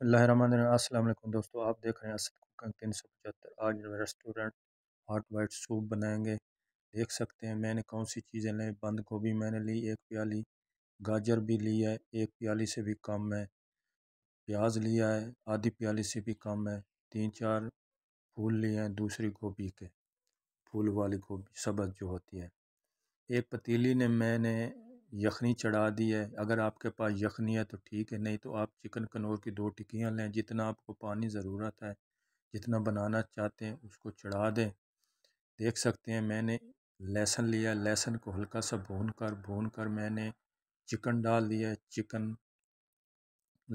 अस्सलाम वालेकुम दोस्तों आप देख रहे हैं कुकिंग तीन सौ पचहत्तर आज रेस्टोरेंट हॉट वाइट सूप बनाएंगे देख सकते हैं मैंने कौन सी चीज़ें ली बंद गोभी मैंने ली एक प्याली गाजर भी ली है एक प्याली से भी कम है प्याज लिया है आधी प्याली से भी कम है तीन चार फूल लिए हैं दूसरी गोभी के फूल वाली गोभी सबक जो होती है एक पतीली ने मैंने यखनी चढ़ा दी है अगर आपके पास यखनी है तो ठीक है नहीं तो आप चिकन कनौर की दो टिक्कियाँ लें जितना आपको पानी ज़रूरत है जितना बनाना चाहते हैं उसको चढ़ा दें देख सकते हैं मैंने लहसन लिया लहसन को हल्का सा भून कर भून कर मैंने चिकन डाल दिया चिकन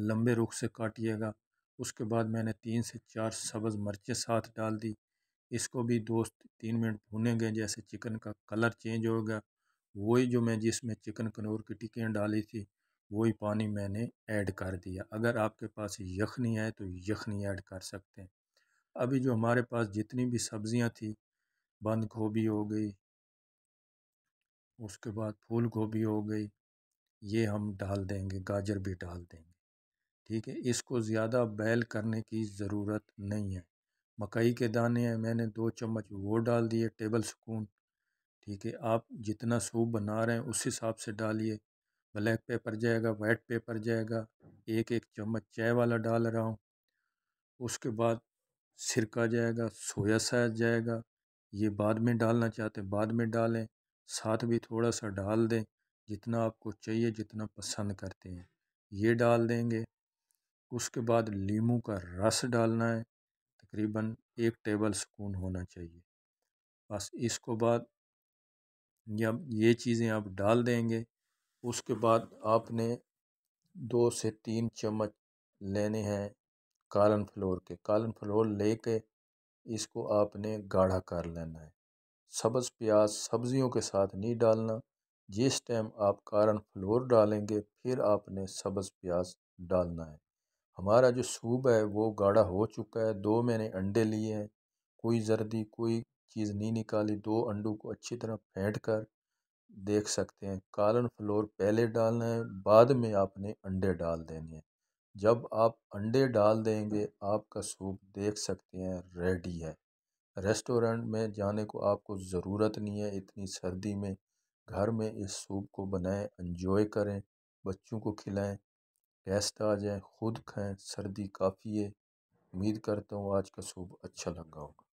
लंबे रुख से काटिएगा उसके बाद मैंने तीन से चार सब्ज़ मिर्चें साथ डाल दी इसको भी दोस्त तीन मिनट भूनेंगे जैसे चिकन का कलर चेंज होगा वही जो मैं जिसमें चिकन कनौर की टिकियाँ डाली थी वही पानी मैंने ऐड कर दिया अगर आपके पास यखनी है तो यखनी ऐड कर सकते हैं अभी जो हमारे पास जितनी भी सब्ज़ियाँ थी बंद गोभी हो गई उसके बाद फूल गोभी हो गई ये हम डाल देंगे गाजर भी डाल देंगे ठीक है इसको ज़्यादा बैल करने की ज़रूरत नहीं है मकई के दाने हैं मैंने दो चम्मच वो डाल दिए टेबल स्पून ठीक है आप जितना सूप बना रहे हैं उस हिसाब से डालिए ब्लैक पेपर जाएगा वाइट पेपर जाएगा एक एक चम्मच चाय वाला डाल रहा हूँ उसके बाद सिरका जाएगा सोया सास जाएगा ये बाद में डालना चाहते हैं बाद में डालें साथ भी थोड़ा सा डाल दें जितना आपको चाहिए जितना पसंद करते हैं ये डाल देंगे उसके बाद लीमू का रस डालना है तकरीबन एक टेबल स्पून होना चाहिए बस इसको बाद जब ये चीज़ें आप डाल देंगे उसके बाद आपने दो से तीन चम्मच लेने हैं कालन फ्लोर के कालन फ्लोर ले कर इसको आपने गाढ़ा कर लेना है सब्ज़ प्याज सब्ज़ियों के साथ नहीं डालना जिस टाइम आप कालन फ्लोर डालेंगे फिर आपने सब्ज़ प्याज डालना है हमारा जो सूप है वो गाढ़ा हो चुका है दो मैंने अंडे लिए हैं कोई जर्दी कोई चीज़ नहीं निकाली दो अंडों को अच्छी तरह फेंट कर देख सकते हैं कालन फ्लोर पहले डालना है बाद में आपने अंडे डाल देने हैं जब आप अंडे डाल देंगे आपका सूप देख सकते हैं रेडी है रेस्टोरेंट में जाने को आपको ज़रूरत नहीं है इतनी सर्दी में घर में इस सूप को बनाएं एंजॉय करें बच्चों को खिलाएं गेस्ट आ जाएं खुद खाएं सर्दी काफ़ी है उम्मीद करता हूँ आज का सूप अच्छा लगा होगा